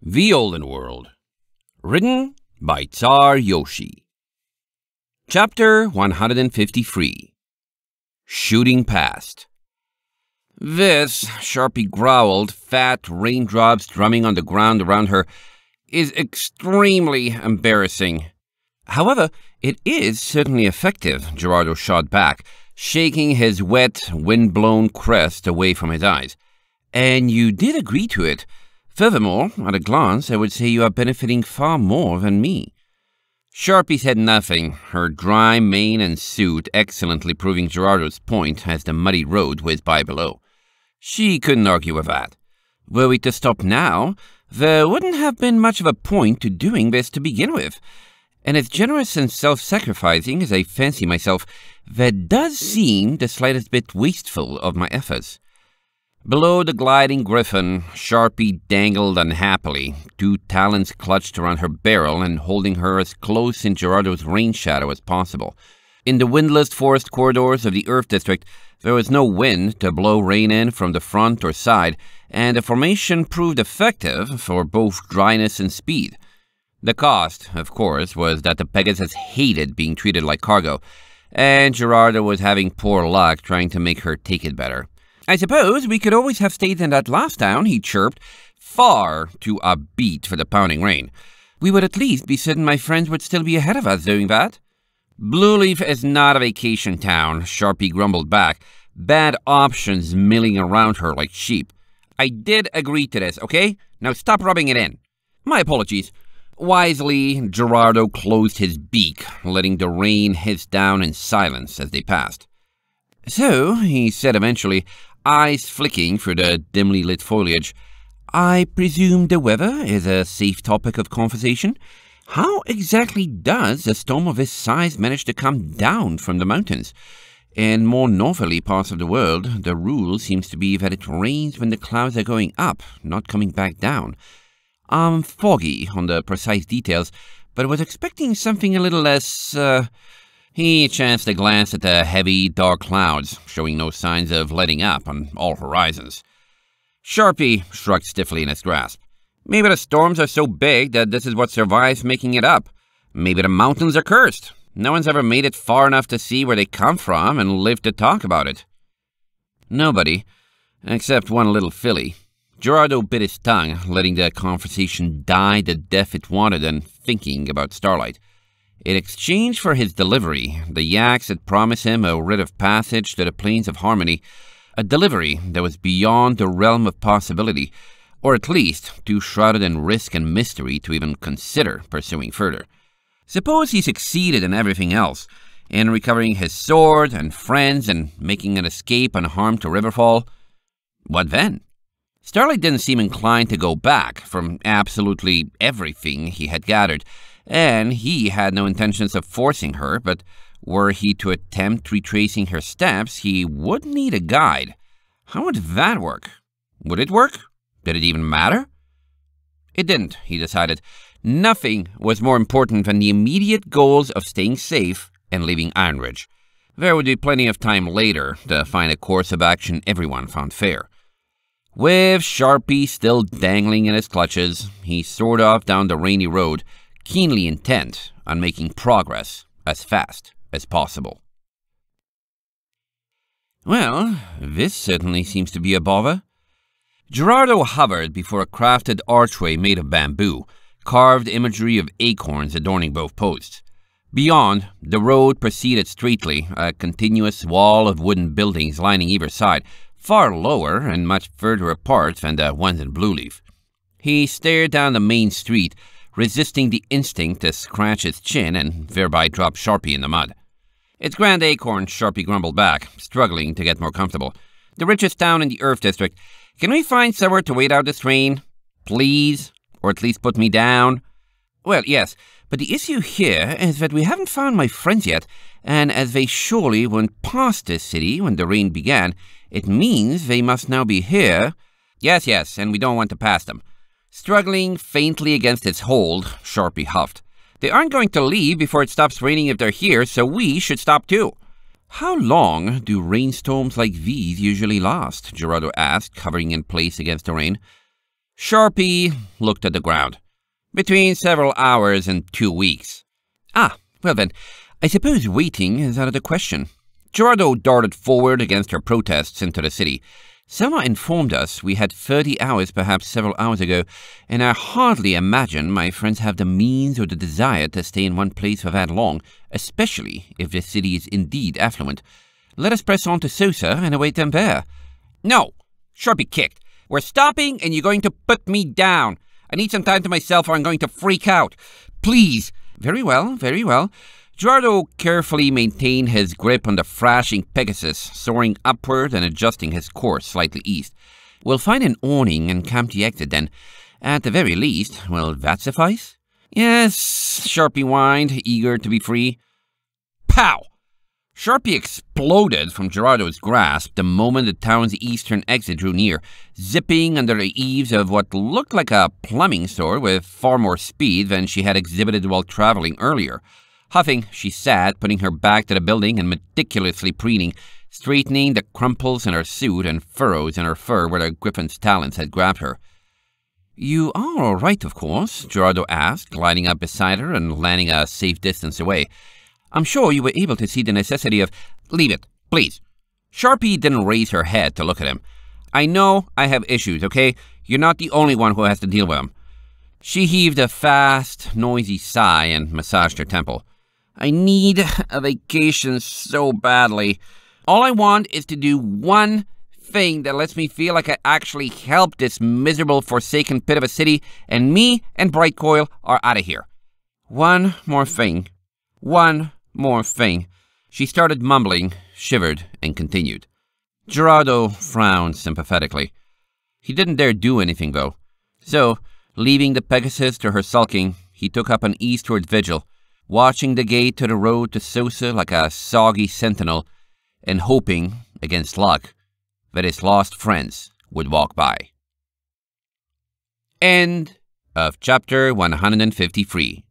The Olden World Written by Tsar Yoshi Chapter 153 Shooting Past This, Sharpie growled, fat raindrops drumming on the ground around her, is extremely embarrassing. However, it is certainly effective, Gerardo shot back, shaking his wet, wind-blown crest away from his eyes. And you did agree to it. Furthermore, at a glance, I would say you are benefiting far more than me. Sharpie said nothing, her dry mane and suit excellently proving Gerardo's point as the muddy road whizzed by below. She couldn't argue with that. Were we to stop now, there wouldn't have been much of a point to doing this to begin with. And as generous and self-sacrificing as I fancy myself, that does seem the slightest bit wasteful of my efforts. Below the gliding griffin, Sharpie dangled unhappily, two talons clutched around her barrel and holding her as close in Gerardo's rain shadow as possible. In the windless forest corridors of the Earth District, there was no wind to blow rain in from the front or side, and the formation proved effective for both dryness and speed. The cost, of course, was that the Pegasus hated being treated like cargo, and Gerardo was having poor luck trying to make her take it better. I suppose we could always have stayed in that last town, he chirped, far too upbeat for the pounding rain. We would at least be certain my friends would still be ahead of us doing that. Blueleaf is not a vacation town, Sharpie grumbled back, bad options milling around her like sheep. I did agree to this, okay? Now stop rubbing it in. My apologies. Wisely, Gerardo closed his beak, letting the rain hiss down in silence as they passed. So, he said eventually, eyes flicking through the dimly lit foliage. I presume the weather is a safe topic of conversation. How exactly does a storm of this size manage to come down from the mountains? In more northerly parts of the world, the rule seems to be that it rains when the clouds are going up, not coming back down. I'm foggy on the precise details, but was expecting something a little less, uh, he chanced a glance at the heavy, dark clouds, showing no signs of letting up on all horizons. Sharpie shrugged stiffly in his grasp. Maybe the storms are so big that this is what survives making it up. Maybe the mountains are cursed. No one's ever made it far enough to see where they come from and live to talk about it. Nobody, except one little filly. Gerardo bit his tongue, letting the conversation die the death it wanted and thinking about Starlight. In exchange for his delivery, the Yaks had promised him a writ of passage to the Plains of Harmony, a delivery that was beyond the realm of possibility, or at least too shrouded in risk and mystery to even consider pursuing further. Suppose he succeeded in everything else, in recovering his sword and friends and making an escape unharmed to Riverfall. What then? Starlight didn't seem inclined to go back from absolutely everything he had gathered, and he had no intentions of forcing her, but were he to attempt retracing her steps, he would need a guide. How would that work? Would it work? Did it even matter? It didn't, he decided. Nothing was more important than the immediate goals of staying safe and leaving Ironridge. There would be plenty of time later to find a course of action everyone found fair. With Sharpie still dangling in his clutches, he soared off down the rainy road, keenly intent on making progress as fast as possible. Well, this certainly seems to be a bother. Gerardo hovered before a crafted archway made of bamboo, carved imagery of acorns adorning both posts. Beyond, the road proceeded straightly, a continuous wall of wooden buildings lining either side, far lower and much further apart than the ones in Blue Leaf. He stared down the main street, resisting the instinct to scratch his chin and thereby drop Sharpie in the mud. It's Grand Acorn, Sharpie grumbled back, struggling to get more comfortable. The richest town in the Earth District. Can we find somewhere to wait out this rain, Please? Or at least put me down? Well, yes, but the issue here is that we haven't found my friends yet, and as they surely went past this city when the rain began, it means they must now be here. Yes, yes, and we don't want to pass them. Struggling faintly against its hold, Sharpie huffed. They aren't going to leave before it stops raining if they're here, so we should stop too. How long do rainstorms like these usually last? Gerardo asked, covering in place against the rain. Sharpie looked at the ground between several hours and two weeks. Ah, well then, I suppose waiting is out of the question. Gerardo darted forward against her protests into the city. Selma informed us we had 30 hours perhaps several hours ago, and I hardly imagine my friends have the means or the desire to stay in one place for that long, especially if the city is indeed affluent. Let us press on to Sosa and await them there. No! Sharpie kicked. We're stopping and you're going to put me down. I need some time to myself or I'm going to freak out. Please. Very well, very well. Gerardo carefully maintained his grip on the thrashing Pegasus, soaring upward and adjusting his course slightly east. We'll find an awning and camp the exit then. At the very least, will that suffice? Yes, Sharpie whined, eager to be free. Pow! Sharpie exploded from Gerardo's grasp the moment the town's eastern exit drew near, zipping under the eaves of what looked like a plumbing store with far more speed than she had exhibited while traveling earlier. Huffing, she sat, putting her back to the building and meticulously preening, straightening the crumples in her suit and furrows in her fur where the griffin's talons had grabbed her. You are all right, of course, Gerardo asked, gliding up beside her and landing a safe distance away. I'm sure you were able to see the necessity of. Leave it, please. Sharpie didn't raise her head to look at him. I know I have issues, okay? You're not the only one who has to deal with them. She heaved a fast, noisy sigh and massaged her temple. I need a vacation so badly. All I want is to do one thing that lets me feel like I actually helped this miserable, forsaken pit of a city, and me and Brightcoil are out of here. One more thing. One Morphine. She started mumbling, shivered, and continued. Gerardo frowned sympathetically. He didn't dare do anything, though. So, leaving the Pegasus to her sulking, he took up an eastward vigil, watching the gate to the road to Sosa like a soggy sentinel, and hoping, against luck, that his lost friends would walk by. End of chapter 153